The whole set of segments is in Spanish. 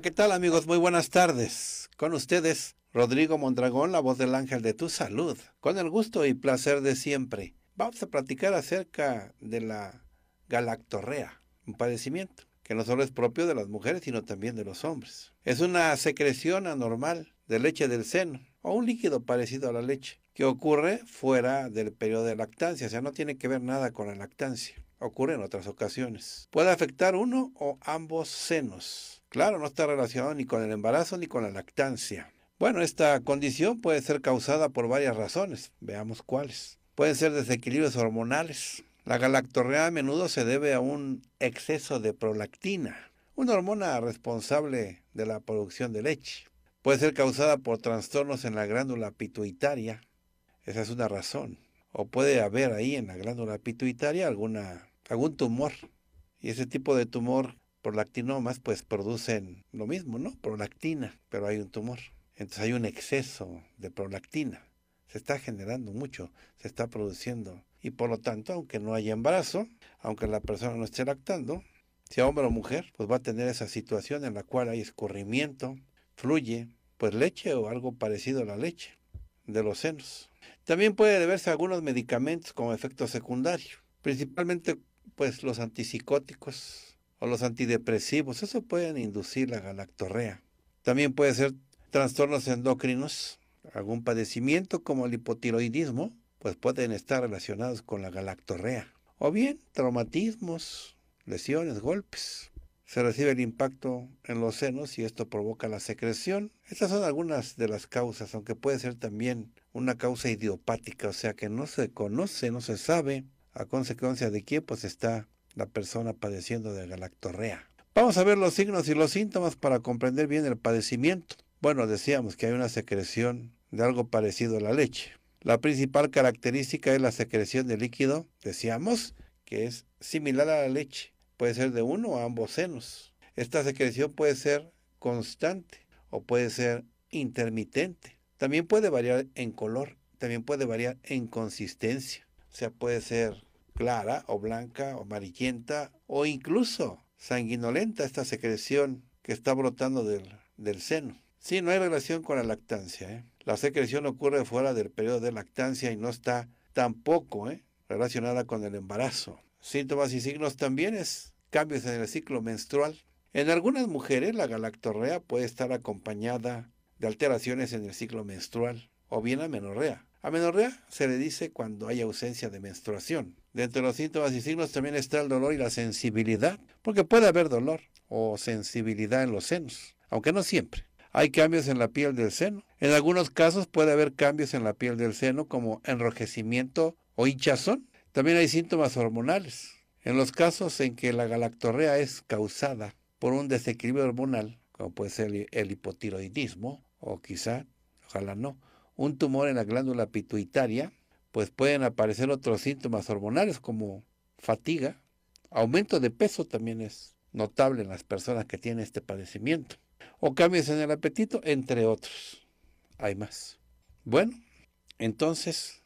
¿qué tal amigos? Muy buenas tardes. Con ustedes, Rodrigo Mondragón, la voz del ángel de tu salud. Con el gusto y placer de siempre, vamos a platicar acerca de la galactorrea, un padecimiento que no solo es propio de las mujeres, sino también de los hombres. Es una secreción anormal de leche del seno o un líquido parecido a la leche que ocurre fuera del periodo de lactancia, o sea, no tiene que ver nada con la lactancia. Ocurre en otras ocasiones. Puede afectar uno o ambos senos Claro, no está relacionado ni con el embarazo ni con la lactancia. Bueno, esta condición puede ser causada por varias razones, veamos cuáles. Pueden ser desequilibrios hormonales. La galactorrea a menudo se debe a un exceso de prolactina, una hormona responsable de la producción de leche. Puede ser causada por trastornos en la glándula pituitaria, esa es una razón. O puede haber ahí en la glándula pituitaria alguna, algún tumor. Y ese tipo de tumor prolactinomas pues producen lo mismo, ¿no? Prolactina, pero hay un tumor. Entonces hay un exceso de prolactina. Se está generando mucho, se está produciendo. Y por lo tanto, aunque no haya embarazo, aunque la persona no esté lactando, sea hombre o mujer, pues va a tener esa situación en la cual hay escurrimiento, fluye, pues leche o algo parecido a la leche de los senos. También puede deberse a algunos medicamentos como efecto secundario, principalmente pues los antipsicóticos, o los antidepresivos, eso pueden inducir la galactorrea. También puede ser trastornos endocrinos, algún padecimiento como el hipotiroidismo, pues pueden estar relacionados con la galactorrea. O bien traumatismos, lesiones, golpes. Se recibe el impacto en los senos y esto provoca la secreción. Estas son algunas de las causas, aunque puede ser también una causa idiopática, o sea que no se conoce, no se sabe a consecuencia de qué pues está la persona padeciendo de galactorrea. Vamos a ver los signos y los síntomas para comprender bien el padecimiento. Bueno, decíamos que hay una secreción de algo parecido a la leche. La principal característica es la secreción de líquido, decíamos, que es similar a la leche. Puede ser de uno o ambos senos. Esta secreción puede ser constante o puede ser intermitente. También puede variar en color, también puede variar en consistencia. O sea, puede ser clara o blanca o amarillenta o incluso sanguinolenta esta secreción que está brotando del, seno. Sí, no hay relación con la lactancia. ¿eh? La secreción ocurre fuera del periodo de lactancia y no está tampoco ¿eh? relacionada con el embarazo. Síntomas y signos también es cambios en el ciclo menstrual. En algunas mujeres la galactorrea puede estar acompañada de alteraciones en el ciclo menstrual o bien amenorrea. Amenorrea se le dice cuando hay ausencia de menstruación. Dentro de los síntomas y signos también está el dolor y la sensibilidad, porque puede haber dolor o sensibilidad en los senos, aunque no siempre. Hay cambios en la piel del seno. En algunos casos puede haber cambios en la piel del seno como enrojecimiento o hinchazón. También hay síntomas hormonales. En los casos en que la galactorrea es causada por un desequilibrio hormonal, como puede ser el hipotiroidismo o quizá, ojalá no, un tumor en la glándula pituitaria, pues pueden aparecer otros síntomas hormonales como fatiga, aumento de peso también es notable en las personas que tienen este padecimiento, o cambios en el apetito, entre otros. Hay más. Bueno, entonces,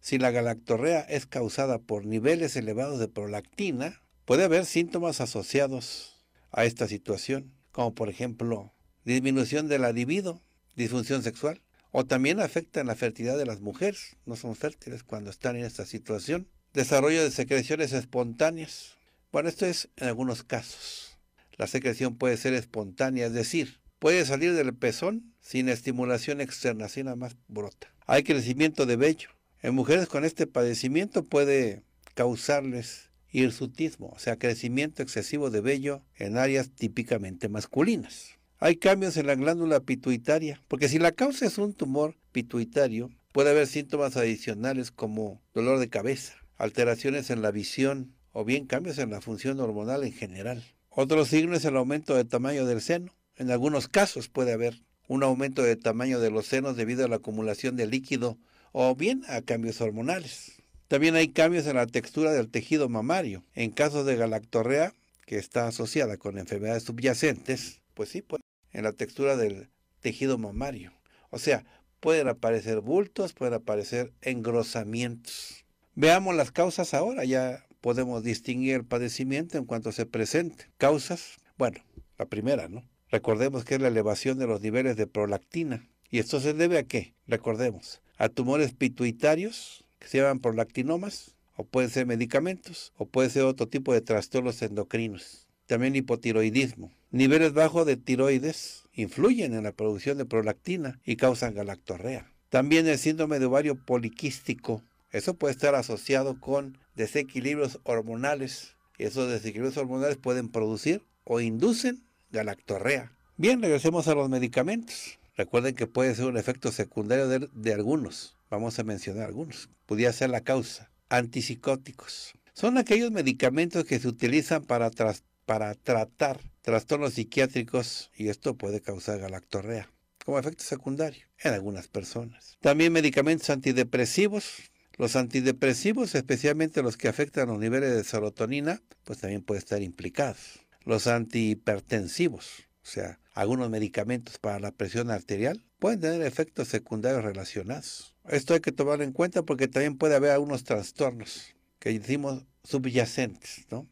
si la galactorrea es causada por niveles elevados de prolactina, puede haber síntomas asociados a esta situación, como por ejemplo disminución del libido, disfunción sexual, o también afectan la fertilidad de las mujeres, no son fértiles cuando están en esta situación. Desarrollo de secreciones espontáneas. Bueno, esto es en algunos casos. La secreción puede ser espontánea, es decir, puede salir del pezón sin estimulación externa, sin nada más brota. Hay crecimiento de vello. En mujeres con este padecimiento puede causarles hirsutismo, o sea, crecimiento excesivo de vello en áreas típicamente masculinas. Hay cambios en la glándula pituitaria, porque si la causa es un tumor pituitario, puede haber síntomas adicionales como dolor de cabeza, alteraciones en la visión o bien cambios en la función hormonal en general. Otro signo es el aumento de tamaño del seno. En algunos casos puede haber un aumento de tamaño de los senos debido a la acumulación de líquido o bien a cambios hormonales. También hay cambios en la textura del tejido mamario. En casos de galactorrea, que está asociada con enfermedades subyacentes, pues sí, puede en la textura del tejido mamario. O sea, pueden aparecer bultos, pueden aparecer engrosamientos. Veamos las causas ahora, ya podemos distinguir el padecimiento en cuanto se presente. Causas, bueno, la primera, ¿no? Recordemos que es la elevación de los niveles de prolactina. ¿Y esto se debe a qué? Recordemos, a tumores pituitarios, que se llaman prolactinomas, o pueden ser medicamentos, o puede ser otro tipo de trastornos endocrinos. También hipotiroidismo, Niveles bajos de tiroides influyen en la producción de prolactina y causan galactorrea. También el síndrome de ovario poliquístico. Eso puede estar asociado con desequilibrios hormonales. Esos desequilibrios hormonales pueden producir o inducen galactorrea. Bien, regresemos a los medicamentos. Recuerden que puede ser un efecto secundario de, algunos. Vamos a mencionar algunos. Podría ser la causa. Antipsicóticos. Son aquellos medicamentos que se utilizan para trastornos para tratar trastornos psiquiátricos y esto puede causar galactorrea como efecto secundario en algunas personas. También medicamentos antidepresivos. Los antidepresivos, especialmente los que afectan los niveles de serotonina, pues también puede estar implicados. Los antihipertensivos, o sea, algunos medicamentos para la presión arterial, pueden tener efectos secundarios relacionados. Esto hay que tomarlo en cuenta porque también puede haber algunos trastornos que decimos subyacentes, ¿no?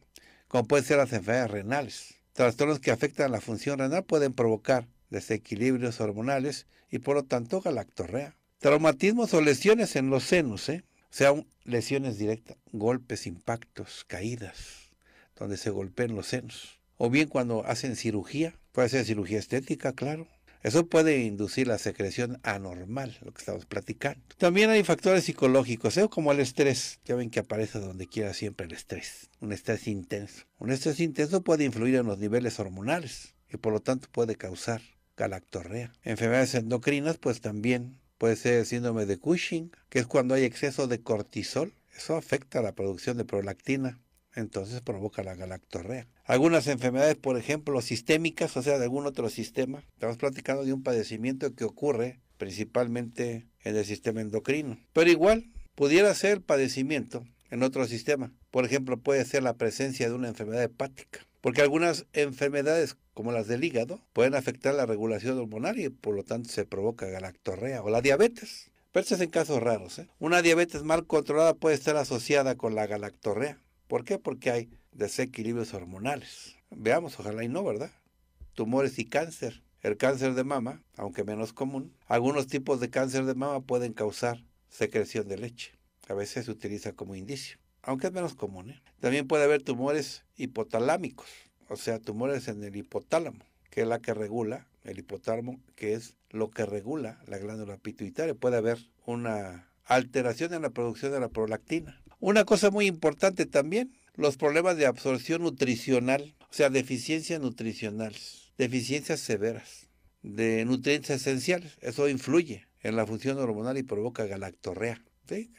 como pueden ser las enfermedades renales. Trastornos que afectan la función renal pueden provocar desequilibrios hormonales y por lo tanto galactorrea. Traumatismos o lesiones en los senos, sean ¿eh? o sea, lesiones directas, golpes, impactos, caídas, donde se golpeen los senos. O bien cuando hacen cirugía, puede ser cirugía estética, claro, eso puede inducir la secreción anormal, lo que estamos platicando. También hay factores psicológicos, ¿eh? como el estrés. Ya ven que aparece donde quiera siempre el estrés, un estrés intenso. Un estrés intenso puede influir en los niveles hormonales y por lo tanto puede causar galactorrea. Enfermedades endocrinas, pues también puede ser el síndrome de Cushing, que es cuando hay exceso de cortisol. Eso afecta a la producción de prolactina entonces provoca la galactorrea. Algunas enfermedades, por ejemplo, sistémicas, o sea, de algún otro sistema. Estamos platicando de un padecimiento que ocurre principalmente en el sistema endocrino. Pero igual, pudiera ser padecimiento en otro sistema. Por ejemplo, puede ser la presencia de una enfermedad hepática. Porque algunas enfermedades, como las del hígado, pueden afectar la regulación hormonal y por lo tanto se provoca galactorrea o la diabetes. Pero es en casos raros. ¿eh? Una diabetes mal controlada puede estar asociada con la galactorrea. ¿Por qué? Porque hay desequilibrios hormonales. Veamos, ojalá y no, ¿verdad? Tumores y cáncer. El cáncer de mama, aunque menos común, algunos tipos de cáncer de mama pueden causar secreción de leche. A veces se utiliza como indicio, aunque es menos común. ¿eh? También puede haber tumores hipotalámicos, o sea, tumores en el hipotálamo, que es la que regula el hipotálamo, que es lo que regula la glándula pituitaria. Puede haber una alteración en la producción de la prolactina una cosa muy importante también, los problemas de absorción nutricional, o sea, deficiencias nutricionales, deficiencias severas de nutrientes esenciales. Eso influye en la función hormonal y provoca galactorrea.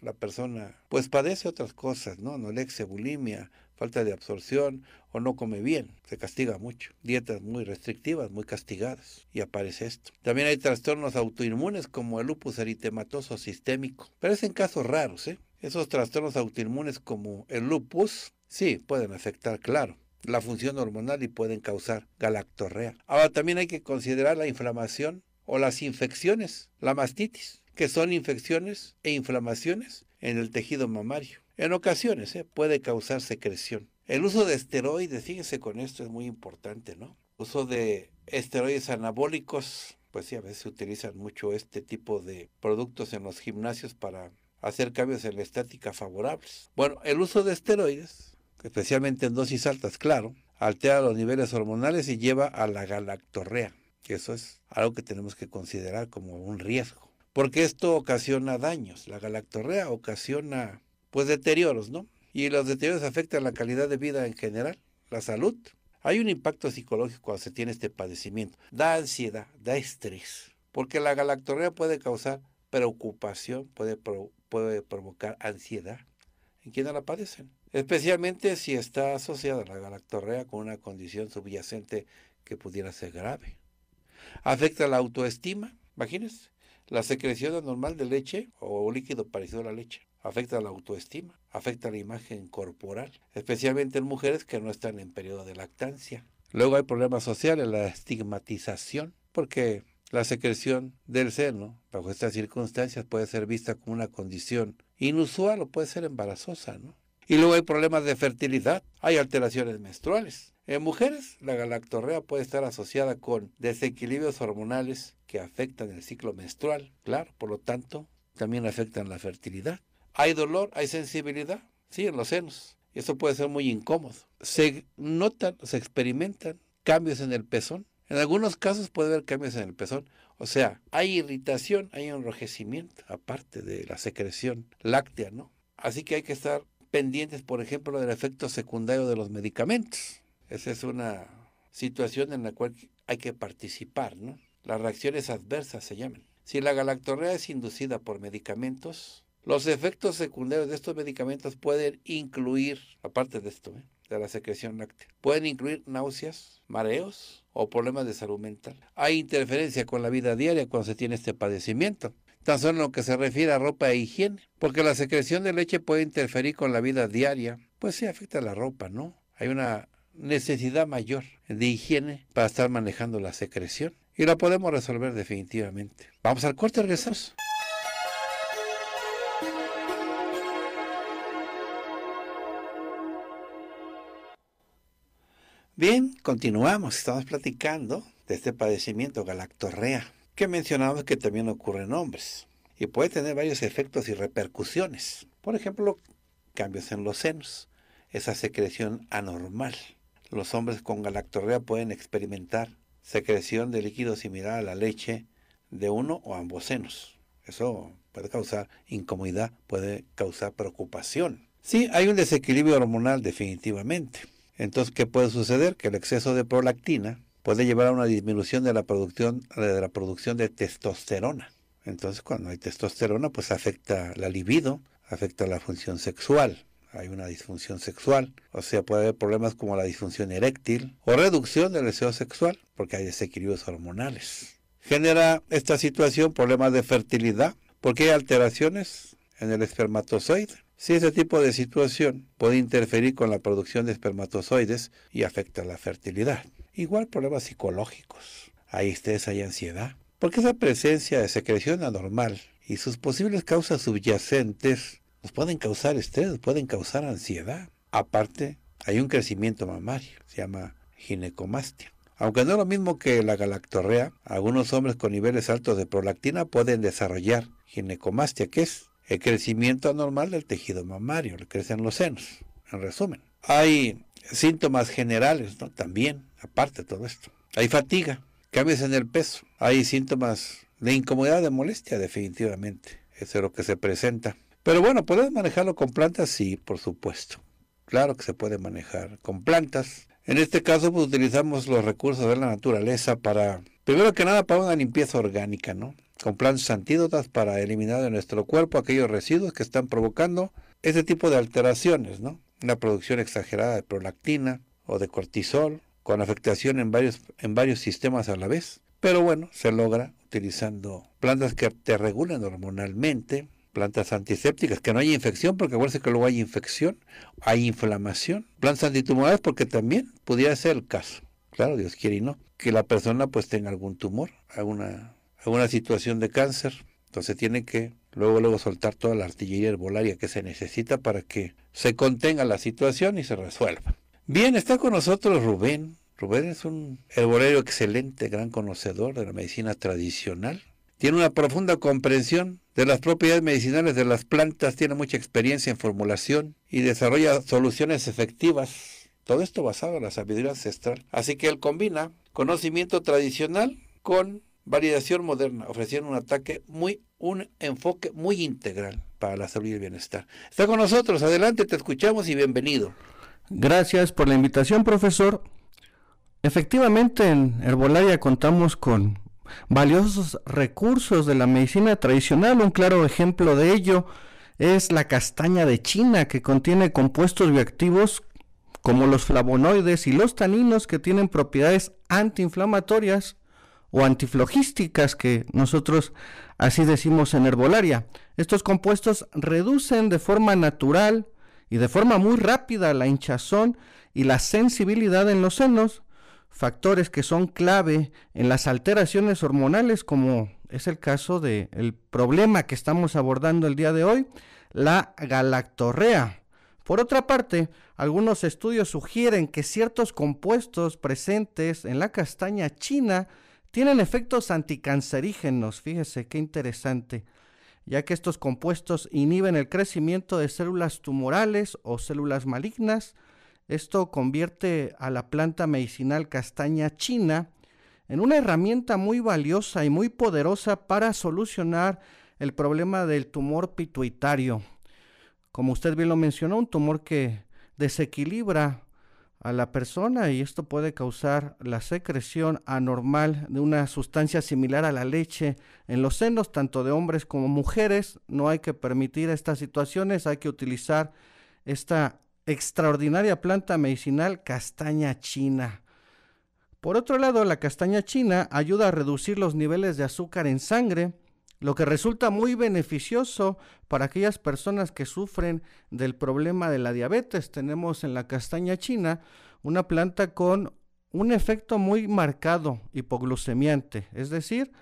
La persona pues padece otras cosas, ¿no? Anorexia, bulimia, falta de absorción o no come bien. Se castiga mucho. Dietas muy restrictivas, muy castigadas. Y aparece esto. También hay trastornos autoinmunes como el lupus eritematoso sistémico. Pero es en casos raros, ¿eh? Esos trastornos autoinmunes como el lupus, sí, pueden afectar, claro, la función hormonal y pueden causar galactorrea. Ahora también hay que considerar la inflamación o las infecciones, la mastitis, que son infecciones e inflamaciones en el tejido mamario. En ocasiones eh, puede causar secreción. El uso de esteroides, fíjense con esto, es muy importante, ¿no? Uso de esteroides anabólicos, pues sí, a veces se utilizan mucho este tipo de productos en los gimnasios para hacer cambios en la estática favorables. Bueno, el uso de esteroides, especialmente en dosis altas, claro, altera los niveles hormonales y lleva a la galactorrea, que eso es algo que tenemos que considerar como un riesgo, porque esto ocasiona daños, la galactorrea ocasiona pues deterioros, ¿no? Y los deterioros afectan la calidad de vida en general, la salud. Hay un impacto psicológico cuando se tiene este padecimiento. Da ansiedad, da estrés, porque la galactorrea puede causar preocupación, puede puede provocar ansiedad en quienes la padecen, especialmente si está asociada la galactorrea con una condición subyacente que pudiera ser grave. Afecta la autoestima, imagínense, la secreción anormal de leche o líquido parecido a la leche. Afecta la autoestima, afecta la imagen corporal, especialmente en mujeres que no están en periodo de lactancia. Luego hay problemas sociales, la estigmatización, porque la secreción del seno, bajo estas circunstancias, puede ser vista como una condición inusual o puede ser embarazosa, ¿no? Y luego hay problemas de fertilidad, hay alteraciones menstruales. En mujeres, la galactorrea puede estar asociada con desequilibrios hormonales que afectan el ciclo menstrual, claro, por lo tanto, también afectan la fertilidad. Hay dolor, hay sensibilidad, sí, en los senos. Eso puede ser muy incómodo. Se notan, se experimentan cambios en el pezón, en algunos casos puede haber cambios en el pezón, o sea, hay irritación, hay enrojecimiento, aparte de la secreción láctea, ¿no? Así que hay que estar pendientes, por ejemplo, del efecto secundario de los medicamentos. Esa es una situación en la cual hay que participar, ¿no? Las reacciones adversas se llaman. Si la galactorrea es inducida por medicamentos, los efectos secundarios de estos medicamentos pueden incluir, aparte de esto, ¿eh? de la secreción láctea, pueden incluir náuseas, mareos, o problemas de salud mental. Hay interferencia con la vida diaria cuando se tiene este padecimiento tan solo en lo que se refiere a ropa e higiene, porque la secreción de leche puede interferir con la vida diaria, pues sí afecta a la ropa, ¿no? Hay una necesidad mayor de higiene para estar manejando la secreción y la podemos resolver definitivamente. Vamos al corte, regresamos. Bien, continuamos. Estamos platicando de este padecimiento galactorrea, que mencionamos que también ocurre en hombres y puede tener varios efectos y repercusiones. Por ejemplo, cambios en los senos, esa secreción anormal. Los hombres con galactorrea pueden experimentar secreción de líquido similar a la leche de uno o ambos senos. Eso puede causar incomodidad, puede causar preocupación. Sí, hay un desequilibrio hormonal definitivamente. Entonces, ¿qué puede suceder? Que el exceso de prolactina puede llevar a una disminución de la producción de, la producción de testosterona. Entonces, cuando hay testosterona, pues afecta la libido, afecta la función sexual. Hay una disfunción sexual, o sea, puede haber problemas como la disfunción eréctil o reducción del deseo sexual, porque hay desequilibrios hormonales. Genera esta situación problemas de fertilidad, porque hay alteraciones en el espermatozoide si ese tipo de situación puede interferir con la producción de espermatozoides y afecta la fertilidad. Igual problemas psicológicos. Hay estrés, hay ansiedad. Porque esa presencia de secreción anormal y sus posibles causas subyacentes nos pueden causar estrés, pueden causar ansiedad. Aparte, hay un crecimiento mamario, se llama ginecomastia. Aunque no es lo mismo que la galactorrea, algunos hombres con niveles altos de prolactina pueden desarrollar ginecomastia, que es el crecimiento anormal del tejido mamario, le crecen los senos, en resumen. Hay síntomas generales, ¿no? También, aparte de todo esto. Hay fatiga, cambios en el peso, hay síntomas de incomodidad, de molestia, definitivamente. Eso es lo que se presenta. Pero bueno, ¿podemos manejarlo con plantas? Sí, por supuesto. Claro que se puede manejar con plantas. En este caso, pues utilizamos los recursos de la naturaleza para, primero que nada, para una limpieza orgánica, ¿no? con plantas antídotas para eliminar de nuestro cuerpo aquellos residuos que están provocando ese tipo de alteraciones, ¿no? Una producción exagerada de prolactina o de cortisol, con afectación en varios, en varios sistemas a la vez. Pero bueno, se logra utilizando plantas que te regulan hormonalmente, plantas antisépticas, que no hay infección, porque acuérdense que luego hay infección, hay inflamación, plantas antitumorales, porque también pudiera ser el caso, claro, Dios quiere y no, que la persona pues tenga algún tumor, alguna una situación de cáncer. Entonces tiene que luego luego soltar toda la artillería herbolaria que se necesita para que se contenga la situación y se resuelva. Bien, está con nosotros Rubén. Rubén es un herbolario excelente, gran conocedor de la medicina tradicional. Tiene una profunda comprensión de las propiedades medicinales de las plantas, tiene mucha experiencia en formulación y desarrolla soluciones efectivas. Todo esto basado en la sabiduría ancestral. Así que él combina conocimiento tradicional con Validación moderna, ofreciendo un ataque muy, un enfoque muy integral para la salud y el bienestar. Está con nosotros, adelante, te escuchamos y bienvenido. Gracias por la invitación, profesor. Efectivamente, en Herbolaria contamos con valiosos recursos de la medicina tradicional. Un claro ejemplo de ello es la castaña de China, que contiene compuestos bioactivos como los flavonoides y los taninos que tienen propiedades antiinflamatorias o antiflogísticas que nosotros así decimos en herbolaria. Estos compuestos reducen de forma natural y de forma muy rápida la hinchazón y la sensibilidad en los senos, factores que son clave en las alteraciones hormonales como es el caso del problema que estamos abordando el día de hoy, la galactorrea. Por otra parte, algunos estudios sugieren que ciertos compuestos presentes en la castaña china tienen efectos anticancerígenos, fíjese qué interesante, ya que estos compuestos inhiben el crecimiento de células tumorales o células malignas. Esto convierte a la planta medicinal castaña china en una herramienta muy valiosa y muy poderosa para solucionar el problema del tumor pituitario. Como usted bien lo mencionó, un tumor que desequilibra a la persona y esto puede causar la secreción anormal de una sustancia similar a la leche en los senos, tanto de hombres como mujeres. No hay que permitir estas situaciones, hay que utilizar esta extraordinaria planta medicinal castaña china. Por otro lado, la castaña china ayuda a reducir los niveles de azúcar en sangre, lo que resulta muy beneficioso para aquellas personas que sufren del problema de la diabetes. Tenemos en la castaña china una planta con un efecto muy marcado hipoglucemiante, es decir,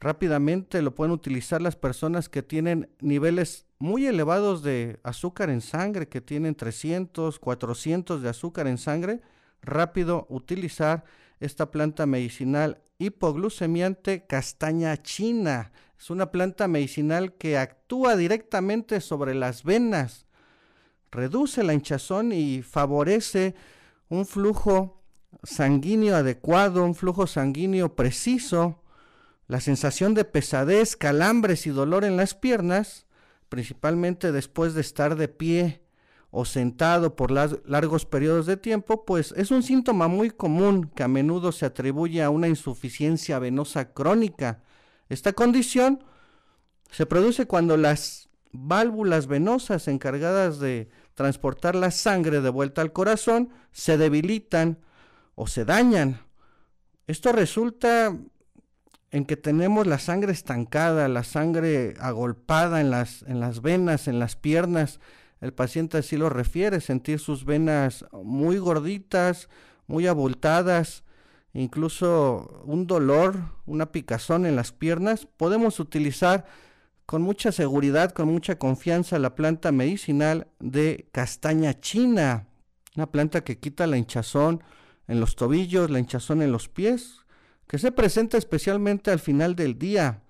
rápidamente lo pueden utilizar las personas que tienen niveles muy elevados de azúcar en sangre, que tienen 300, 400 de azúcar en sangre, rápido utilizar esta planta medicinal hipoglucemiante castaña china. Es una planta medicinal que actúa directamente sobre las venas, reduce la hinchazón y favorece un flujo sanguíneo adecuado, un flujo sanguíneo preciso, la sensación de pesadez, calambres y dolor en las piernas, principalmente después de estar de pie o sentado por largos periodos de tiempo, pues es un síntoma muy común que a menudo se atribuye a una insuficiencia venosa crónica esta condición se produce cuando las válvulas venosas encargadas de transportar la sangre de vuelta al corazón se debilitan o se dañan. Esto resulta en que tenemos la sangre estancada, la sangre agolpada en las, venas, en las piernas. El paciente así lo refiere, sentir sus venas muy gorditas, muy abultadas, incluso un dolor, una picazón en las piernas, podemos utilizar con mucha seguridad, con mucha confianza la planta medicinal de castaña china, una planta que quita la hinchazón en los tobillos, la hinchazón en los pies, que se presenta especialmente al final del día.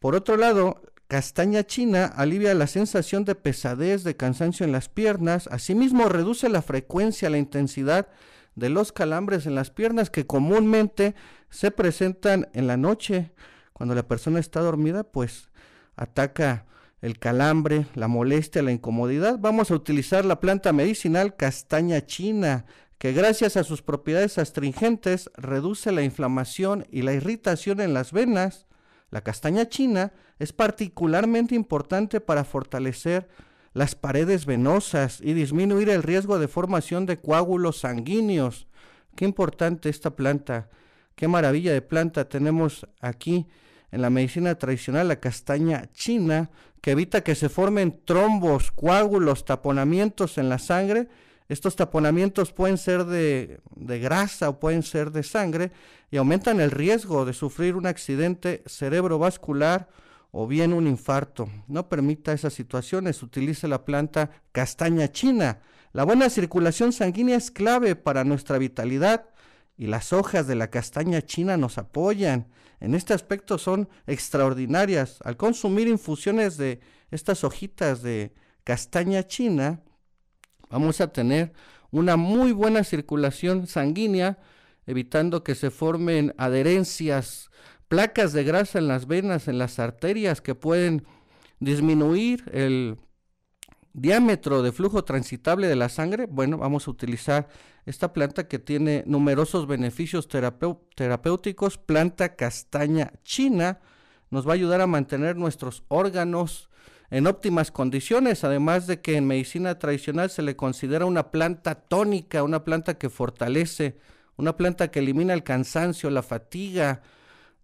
Por otro lado, castaña china alivia la sensación de pesadez, de cansancio en las piernas, asimismo reduce la frecuencia, la intensidad de los calambres en las piernas que comúnmente se presentan en la noche. Cuando la persona está dormida, pues ataca el calambre, la molestia, la incomodidad. Vamos a utilizar la planta medicinal castaña china, que gracias a sus propiedades astringentes reduce la inflamación y la irritación en las venas. La castaña china es particularmente importante para fortalecer las paredes venosas y disminuir el riesgo de formación de coágulos sanguíneos. Qué importante esta planta, qué maravilla de planta tenemos aquí en la medicina tradicional, la castaña china, que evita que se formen trombos, coágulos, taponamientos en la sangre. Estos taponamientos pueden ser de, grasa o pueden ser de sangre y aumentan el riesgo de sufrir un accidente cerebrovascular o bien un infarto. No permita esas situaciones, utilice la planta castaña china. La buena circulación sanguínea es clave para nuestra vitalidad y las hojas de la castaña china nos apoyan. En este aspecto son extraordinarias. Al consumir infusiones de estas hojitas de castaña china, vamos a tener una muy buena circulación sanguínea, evitando que se formen adherencias placas de grasa en las venas, en las arterias, que pueden disminuir el diámetro de flujo transitable de la sangre, bueno, vamos a utilizar esta planta que tiene numerosos beneficios terapéuticos, planta castaña china, nos va a ayudar a mantener nuestros órganos en óptimas condiciones, además de que en medicina tradicional se le considera una planta tónica, una planta que fortalece, una planta que elimina el cansancio, la fatiga,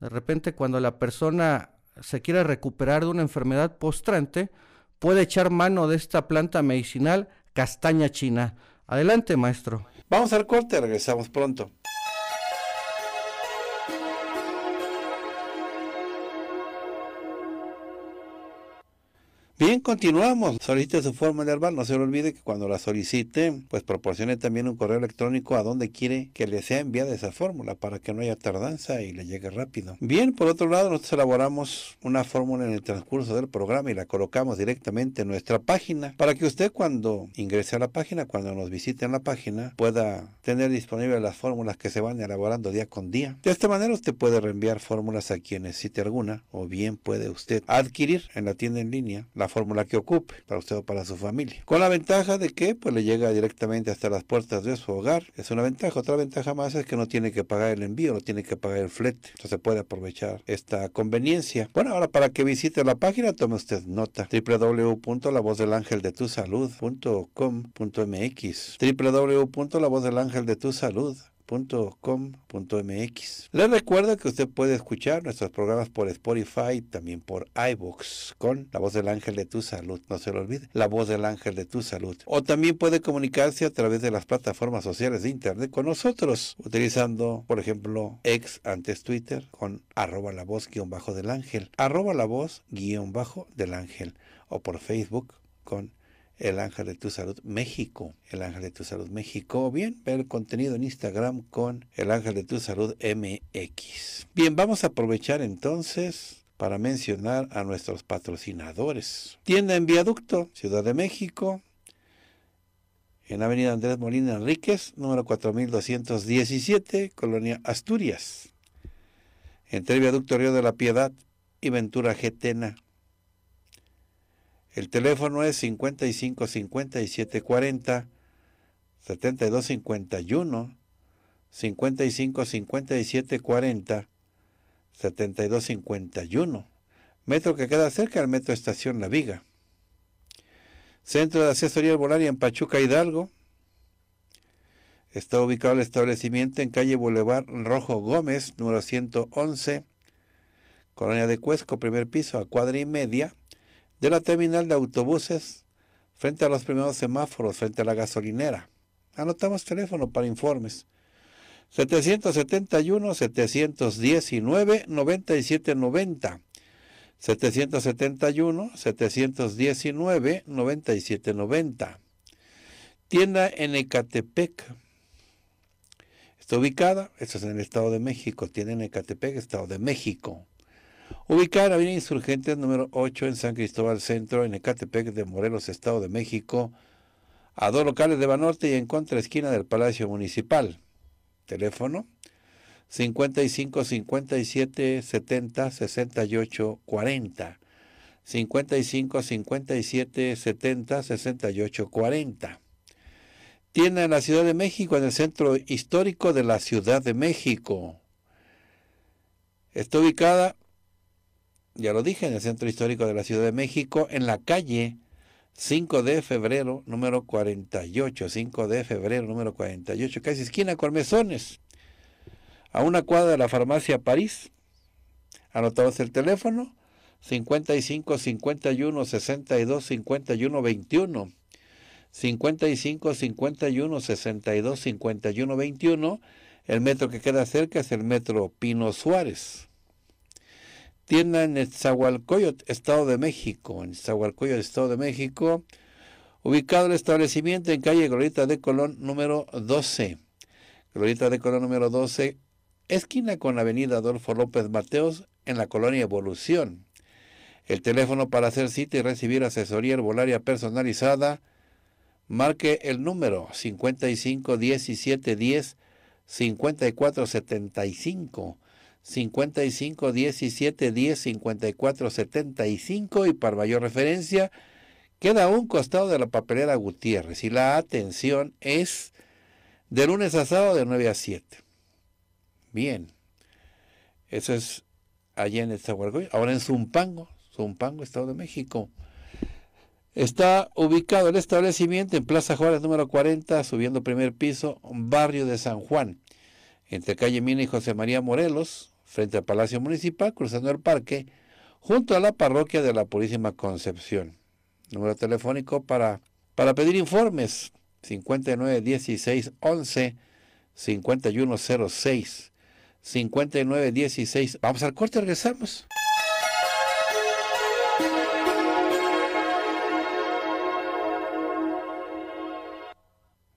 de repente cuando la persona se quiera recuperar de una enfermedad postrante, puede echar mano de esta planta medicinal castaña china. Adelante, maestro. Vamos al corte, regresamos pronto. Bien, continuamos. Solicite su fórmula verbal. No se olvide que cuando la solicite, pues proporcione también un correo electrónico a donde quiere que le sea enviada esa fórmula para que no haya tardanza y le llegue rápido. Bien, por otro lado, nosotros elaboramos una fórmula en el transcurso del programa y la colocamos directamente en nuestra página para que usted cuando ingrese a la página, cuando nos visite en la página, pueda tener disponible las fórmulas que se van elaborando día con día. De esta manera usted puede reenviar fórmulas a quienes cite alguna o bien puede usted adquirir en la tienda en línea la fórmula fórmula que ocupe, para usted o para su familia. Con la ventaja de que pues le llega directamente hasta las puertas de su hogar. Es una ventaja. Otra ventaja más es que no tiene que pagar el envío, no tiene que pagar el flete. se puede aprovechar esta conveniencia. Bueno, ahora para que visite la página, tome usted nota. del del ángel ángel de de tu tu salud .com.mx. Les recuerdo que usted puede escuchar nuestros programas por Spotify, también por iBox con La Voz del Ángel de Tu Salud, no se lo olvide, La Voz del Ángel de Tu Salud. O también puede comunicarse a través de las plataformas sociales de Internet con nosotros, utilizando, por ejemplo, ex antes Twitter con arroba la voz guión bajo del ángel, arroba la voz guión bajo del ángel, o por Facebook con el Ángel de Tu Salud México. El Ángel de Tu Salud México. bien ver el contenido en Instagram con El Ángel de Tu Salud MX. Bien, vamos a aprovechar entonces para mencionar a nuestros patrocinadores. Tienda en Viaducto, Ciudad de México. En Avenida Andrés Molina Enríquez, número 4217, Colonia Asturias. Entre Viaducto Río de la Piedad y Ventura Getena, el teléfono es 55 57 40 7251 55 57 40 Metro que queda cerca del metro Estación La Viga. Centro de Asesoría volaria en Pachuca Hidalgo. Está ubicado el establecimiento en calle Boulevard Rojo Gómez, número 111, Colonia de Cuesco, primer piso, a cuadra y media de la terminal de autobuses frente a los primeros semáforos, frente a la gasolinera. Anotamos teléfono para informes. 771-719-9790. 771-719-9790. Tienda en Ecatepec. Está ubicada, esto es en el Estado de México, Tienda en Ecatepec, Estado de México ubicada en Avenida Insurgentes número 8 en San Cristóbal Centro, en Ecatepec de Morelos, Estado de México, a dos locales de Banorte y en contra esquina del Palacio Municipal. Teléfono 55 57 70 68 40. 55 57 70 68 40. Tienda en la Ciudad de México, en el centro histórico de la Ciudad de México. Está ubicada ya lo dije, en el Centro Histórico de la Ciudad de México, en la calle 5 de febrero número 48, 5 de febrero número 48, casi esquina mesones. a una cuadra de la farmacia París. Anotamos el teléfono 55 51 62 51 21. 55 51 62 51 21. El metro que queda cerca es el metro Pino Suárez tienda en Zahualcoyot, Estado de México, en Zahualcoyot, Estado de México, ubicado el establecimiento en calle Glorita de Colón número 12. Glorita de Colón número 12, esquina con avenida Adolfo López Mateos, en la colonia Evolución. El teléfono para hacer cita y recibir asesoría herbolaria personalizada, marque el número 55 17 55 17 10 54 75 y para mayor referencia queda un costado de la papelera Gutiérrez y la atención es de lunes a sábado de 9 a 7. Bien, eso es allá en el Ahora en Zumpango, Zumpango, Estado de México. Está ubicado el establecimiento en Plaza Juárez número 40, subiendo primer piso, barrio de San Juan entre calle Mina y José María Morelos, frente al Palacio Municipal, cruzando el parque, junto a la parroquia de la Purísima Concepción. Número telefónico para, para pedir informes 59 11 5106 5916. Vamos al corte, regresamos.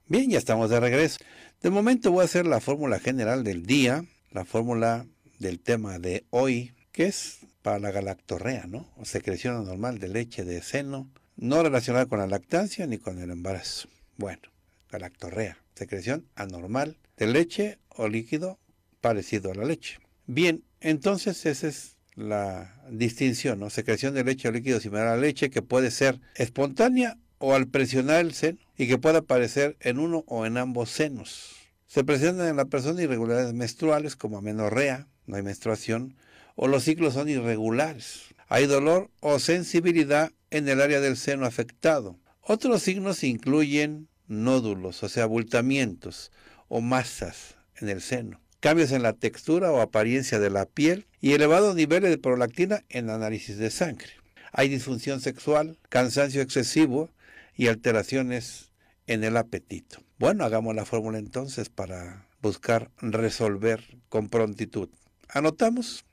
Bien, ya estamos de regreso. De momento voy a hacer la fórmula general del día, la fórmula del tema de hoy, que es para la galactorrea, ¿no? O secreción anormal de leche de seno, no relacionada con la lactancia ni con el embarazo. Bueno, galactorrea, secreción anormal de leche o líquido parecido a la leche. Bien, entonces esa es la distinción, ¿no? Secreción de leche o líquido similar a la leche que puede ser espontánea o al presionar el seno y que puede aparecer en uno o en ambos senos. Se presentan en la persona irregularidades menstruales como amenorrea, no hay menstruación, o los ciclos son irregulares. Hay dolor o sensibilidad en el área del seno afectado. Otros signos incluyen nódulos, o sea, abultamientos o masas en el seno, cambios en la textura o apariencia de la piel y elevados niveles de prolactina en análisis de sangre. Hay disfunción sexual, cansancio excesivo, y alteraciones en el apetito. Bueno, hagamos la fórmula entonces para buscar resolver con prontitud. Anotamos.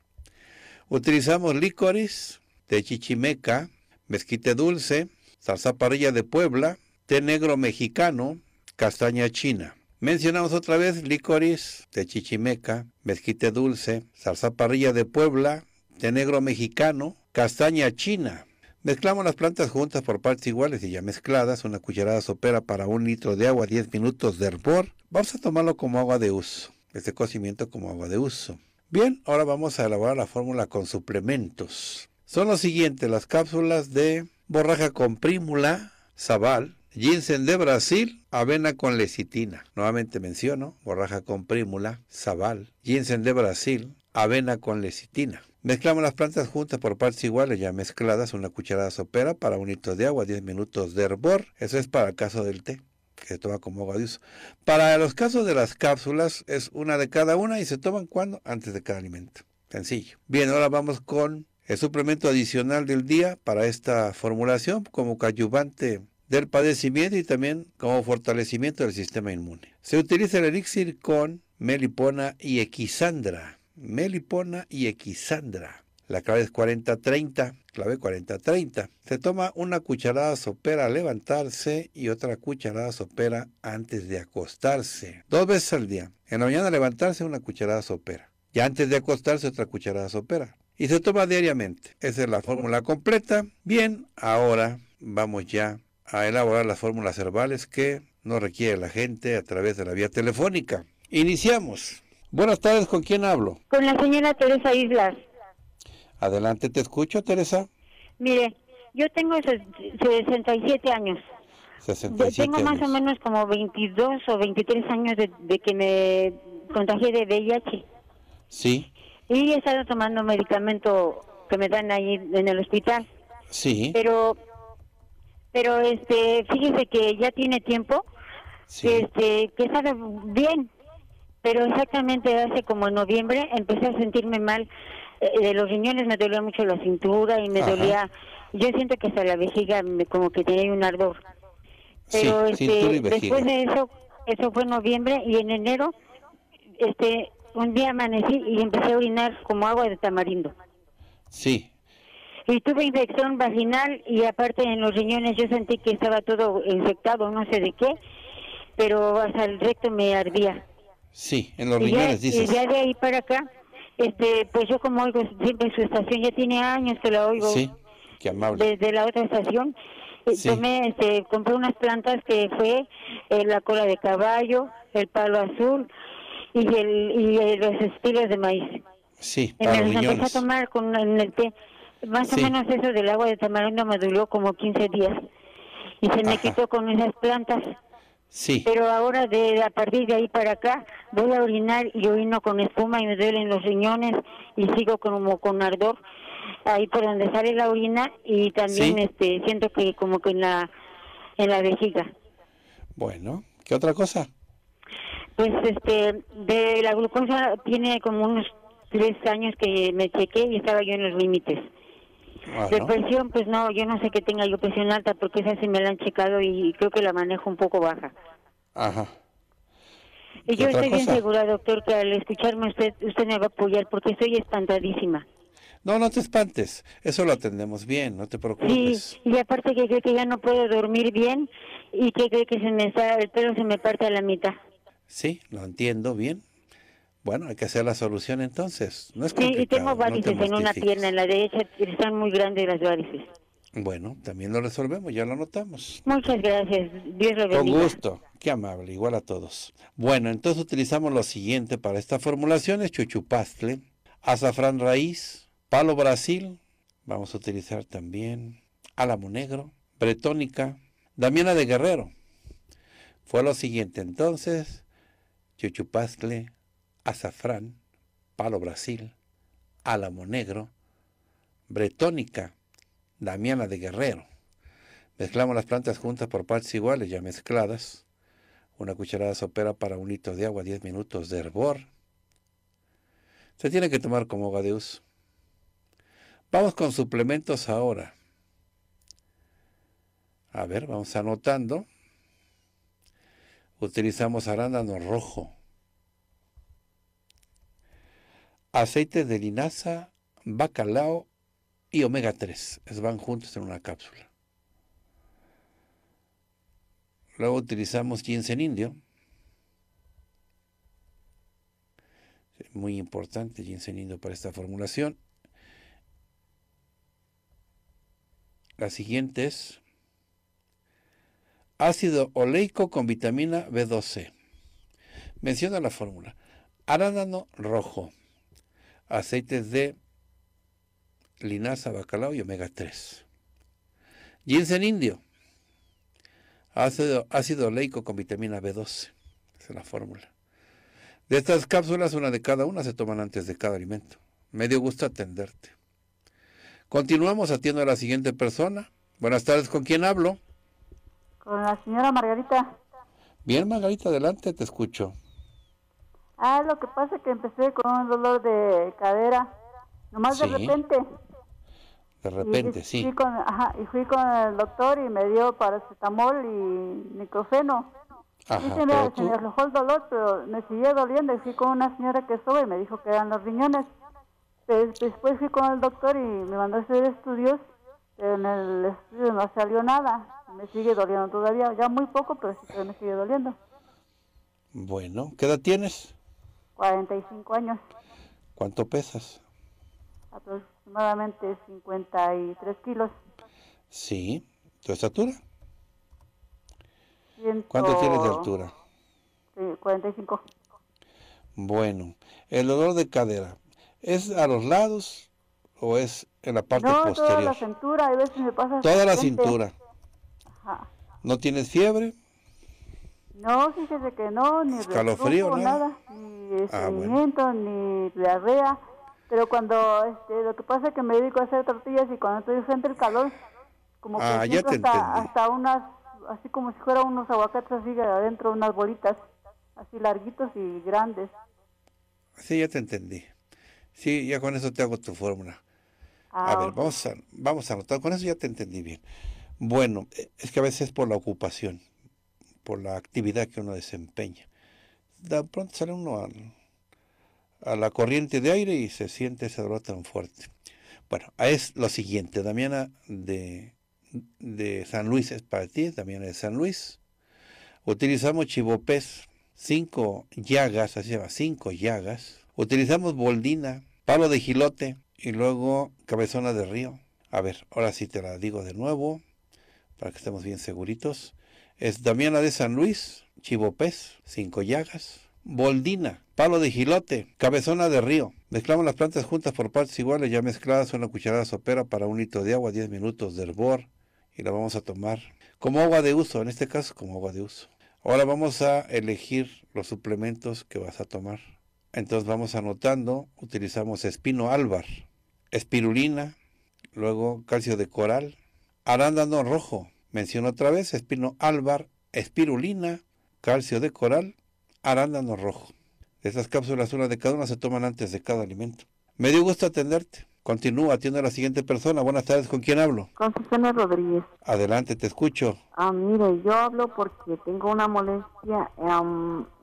Utilizamos licores de chichimeca, mezquite dulce, salsa parrilla de Puebla, té negro mexicano, castaña china. Mencionamos otra vez licores de chichimeca, mezquite dulce, salsa parrilla de Puebla, té negro mexicano, castaña china. Mezclamos las plantas juntas por partes iguales y ya mezcladas, una cucharada sopera para un litro de agua, 10 minutos de hervor. Vamos a tomarlo como agua de uso, este cocimiento como agua de uso. Bien, ahora vamos a elaborar la fórmula con suplementos. Son los siguientes, las cápsulas de borraja con prímula, zabal, Ginseng de Brasil, avena con lecitina. Nuevamente menciono, borraja con prímula, zabal, ginseng de Brasil, avena con lecitina. Mezclamos las plantas juntas por partes iguales, ya mezcladas, una cucharada sopera para un litro de agua, 10 minutos de hervor. Eso es para el caso del té, que se toma como agua de uso. Para los casos de las cápsulas, es una de cada una y se toman cuando? Antes de cada alimento. Sencillo. Bien, ahora vamos con el suplemento adicional del día para esta formulación como coadyuvante del padecimiento y también como fortalecimiento del sistema inmune. Se utiliza el elixir con melipona y equisandra melipona y equisandra. La clave es 40-30, clave 40-30. Se toma una cucharada sopera al levantarse y otra cucharada sopera antes de acostarse. Dos veces al día. En la mañana levantarse una cucharada sopera. Y antes de acostarse otra cucharada sopera. Y se toma diariamente. Esa es la fórmula completa. Bien, ahora vamos ya a elaborar las fórmulas herbales que no requiere la gente a través de la vía telefónica. Iniciamos. Buenas tardes, ¿con quién hablo? Con la señora Teresa Islas. Adelante, te escucho, Teresa. Mire, yo tengo 67 años. 67 tengo más o menos como 22 o 23 años de, que me contagié de VIH. Sí. Y he estado tomando medicamento que me dan ahí en el hospital. Sí. Pero, pero este, fíjese que ya tiene tiempo, este, que sabe bien, pero exactamente hace como noviembre empecé a sentirme mal eh, de los riñones, me dolía mucho la cintura y me dolía, yo siento que hasta la vejiga como que tenía un ardor. Pero sí, este, después de eso, eso fue noviembre y en enero, este, un día amanecí y empecé a orinar como agua de tamarindo. Sí. Y tuve infección vaginal y aparte en los riñones yo sentí que estaba todo infectado, no sé de qué, pero hasta el recto me ardía. Sí, en los riñones, Y ya de ahí para acá, este, pues yo como oigo siempre su estación, ya tiene años que la oigo. Sí, qué amable. Desde la otra estación. Eh, tomé, este, compré unas plantas que fue eh, la cola de caballo, el palo azul y, el, y eh, los estilos de maíz. Sí, para en los riñones. empecé a tomar con, el té. Más o menos eso del agua de tamarindo me duró como 15 días. Y se me quitó con esas plantas. Sí. Pero ahora, de, a partir de ahí para acá, voy a orinar y orino con espuma y me duelen los riñones y sigo como con ardor ahí por donde sale la orina y también este siento que como que en la en la vejiga. Bueno, ¿qué otra cosa? Pues este de la glucosa tiene como unos tres años que me chequé y estaba yo en los límites. Depresión, presión, pues no, yo no sé que tenga yo presión alta porque esa sí me la han checado y creo que la manejo un poco baja. Ajá. Y yo estoy bien segura, doctor, que al escucharme usted, usted me va a apoyar porque estoy espantadísima. No, no te espantes, eso lo atendemos bien, no te preocupes. Sí, y aparte que creo que ya no puedo dormir bien y que creo que se me está, el pelo se me parte a la mitad. Sí, lo entiendo bien, bueno, hay que hacer la solución entonces. No es sí, y tengo varices en una pierna, en la derecha están muy grandes las varices. Bueno, también lo resolvemos, ya lo notamos. Muchas gracias, Dios lo bendiga. Con gusto, qué amable, igual a todos. Bueno, entonces utilizamos lo siguiente para esta formulación, es chuchupastle, azafrán raíz, palo brasil, vamos a utilizar también álamo negro, bretónica, damiana de guerrero. Fue lo siguiente entonces, chuchupastle, azafrán, palo Brasil, álamo negro, bretónica, damiana de guerrero. Mezclamos las plantas juntas por partes iguales, ya mezcladas. Una cucharada sopera para un litro de agua, 10 minutos de hervor. Se tiene que tomar como gadeus Vamos con suplementos ahora. A ver, vamos anotando. Utilizamos arándano rojo, aceite de linaza, bacalao y omega 3. Es van juntos en una cápsula. Luego utilizamos ginseng indio. Muy importante ginseng indio para esta formulación. La siguiente es ácido oleico con vitamina B12. Menciona la fórmula. Arándano rojo, aceites de linaza, bacalao y omega 3. Ginseng indio, ácido, ácido oleico con vitamina B12. Esa es la fórmula. De estas cápsulas, una de cada una se toman antes de cada alimento. Me dio gusto atenderte. Continuamos, atiendo a la siguiente persona. Buenas tardes, ¿con quién hablo? Con la señora Margarita. Bien, Margarita, adelante, te escucho. Ah, lo que pasa es que empecé con un dolor de cadera, nomás de repente. De repente, sí. Fui con, y fui con el doctor y me dio paracetamol y microfeno, y se me, aflojó el dolor, pero me siguió doliendo. Y fui con una señora que estuvo y me dijo que eran los riñones. Pues, después fui con el doctor y me mandó a hacer estudios. Pero en el estudio no salió nada. Me sigue doliendo todavía. Ya muy poco, pero sí que me sigue doliendo. Bueno, ¿qué edad tienes? 45 años. ¿Cuánto pesas? Aproximadamente 53 kilos. Sí. ¿Tu estatura? ¿Cuánto tienes de altura? Sí, 45. Bueno, el dolor de cadera, ¿es a los lados o es en la parte no, posterior? Toda la cintura, a veces me pasa. Toda la cintura. ¿No tienes fiebre? No, fíjese que no, ni ni nada, ni ah, ni diarrea. Pero cuando, este, lo que pasa es que me dedico a hacer tortillas y cuando estoy frente al calor, como que ah, hasta, unas, así como si fueran unos aguacates así de adentro, unas bolitas, así larguitos y grandes. Sí, ya te entendí. Sí, ya con eso te hago tu fórmula. Ah, a ver, vamos a, vamos a anotar. Con eso ya te entendí bien. Bueno, e, es que a veces por la ocupación por la actividad que uno desempeña. De pronto sale uno a la corriente de aire y se siente ese dolor tan fuerte. Bueno, es lo siguiente, Damiana de, de San Luis es para ti, Damiana de San Luis. Utilizamos chivopés, cinco llagas, así se llama, cinco llagas. Utilizamos boldina, palo de gilote y luego cabezona de río. A ver, ahora sí te la digo de nuevo para que estemos bien seguritos es Damiana de San Luis, Chivopés, Cinco Llagas, Boldina, palo de gilote, cabezona de río. Mezclamos las plantas juntas por partes iguales, ya mezcladas una cucharada sopera para un litro de agua, 10 minutos de hervor y la vamos a tomar como agua de uso, en este caso como agua de uso. Ahora vamos a elegir los suplementos que vas a tomar. Entonces vamos anotando, utilizamos espino álvar, espirulina, luego calcio de coral, arándano rojo, menciono otra vez, espino álvar, espirulina, calcio de coral, arándano rojo. Esas cápsulas, una de cada una, se toman antes de cada alimento. Me dio gusto atenderte. Continúa, atiendo a la siguiente persona. Buenas tardes, ¿con quién hablo? Con Susana Rodríguez. Adelante, te escucho. Ah, mire, yo hablo porque tengo una molestia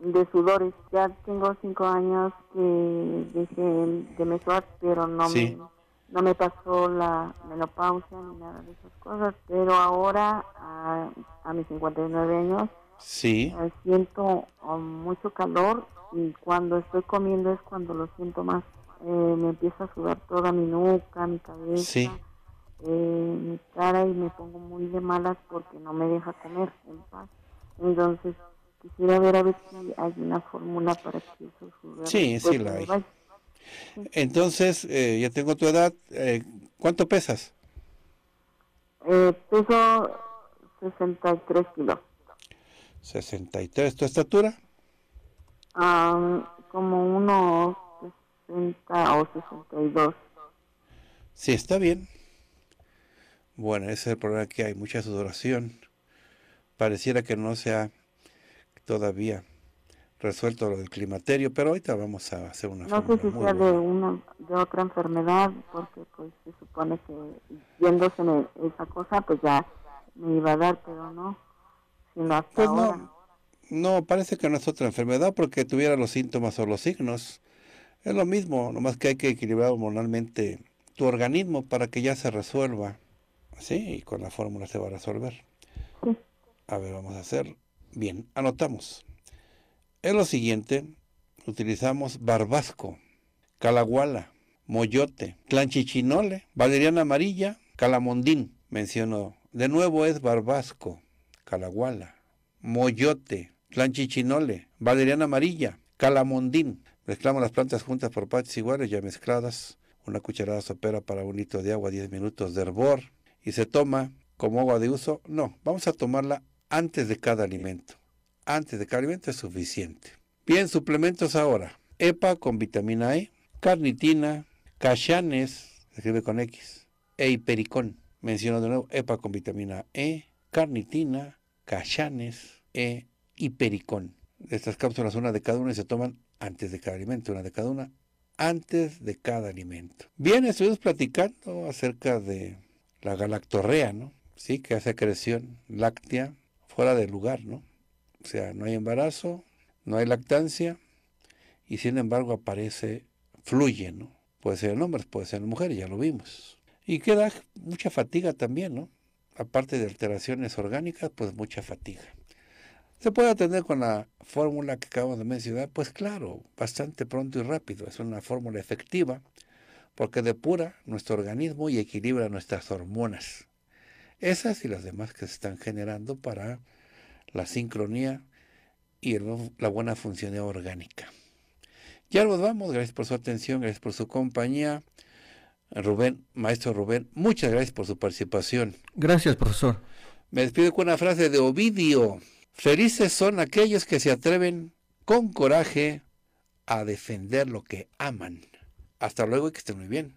de sudores. Ya tengo cinco años que dejé de pero no me no me pasó la menopausia ni nada de esas cosas, pero ahora a, mis 59 años sí. Eh, siento oh, mucho calor y cuando estoy comiendo es cuando lo siento más. Eh, me empieza a sudar toda mi nuca, mi cabeza, eh, mi cara y me pongo muy de malas porque no me deja comer en paz. Entonces quisiera ver a ver si hay una fórmula para que eso Sí, sí, la hay. Entonces, eh, ya tengo tu edad. Eh, ¿Cuánto pesas? Eh, peso 63 kilos. 63. ¿Tu estatura? como unos 60 o 62. Sí, está bien. Bueno, ese es el problema que hay, mucha sudoración. Pareciera que no sea todavía resuelto lo del climaterio, pero ahorita vamos a hacer una No sé si sea de, una, otra enfermedad, porque pues se supone que yéndose en esa cosa, pues ya me iba a dar, pero no, sino pues, no, No, parece que no es otra enfermedad porque tuviera los síntomas o los signos. Es lo mismo, nomás que hay que equilibrar hormonalmente tu organismo para que ya se resuelva. Sí, y con la fórmula se va a resolver. Sí. A ver, vamos a hacer. Bien, anotamos. Es lo siguiente, utilizamos barbasco, calaguala, moyote, clanchichinole, valeriana amarilla, calamondín, mencionó. De nuevo es barbasco, calaguala, moyote, clanchichinole, valeriana amarilla, calamondín. Mezclamos las plantas juntas por partes iguales ya mezcladas. Una cucharada sopera para un litro de agua, 10 minutos de hervor. Y se toma como agua de uso. No, vamos a tomarla antes de cada alimento antes de cada alimento es suficiente. Bien, suplementos ahora. EPA con vitamina E, carnitina, cachanes, se escribe con X, e hipericón. Menciono de nuevo EPA con vitamina E, carnitina, cachanes, e hipericón. Estas cápsulas, una de cada una, se toman antes de cada alimento, una de cada una, antes de cada alimento. Bien, estuvimos platicando acerca de la galactorrea, ¿no? Sí, que hace creación láctea fuera de lugar, ¿no? O sea, no hay embarazo, no hay lactancia y sin embargo aparece, fluye, ¿no? Puede ser en hombres, puede ser en mujeres, ya lo vimos. Y queda mucha fatiga también, ¿no? Aparte de alteraciones orgánicas, pues mucha fatiga. ¿Se puede atender con la fórmula que acabamos de mencionar? Pues claro, bastante pronto y rápido. Es una fórmula efectiva porque depura nuestro organismo y equilibra nuestras hormonas. Esas y las demás que se están generando para la sincronía y la buena función orgánica. Ya nos vamos, gracias por su atención, gracias por su compañía. Rubén, maestro Rubén, muchas gracias por su participación. Gracias, profesor. Me despido con una frase de Ovidio. Felices son aquellos que se atreven con coraje a defender lo que aman. Hasta luego y que estén muy bien.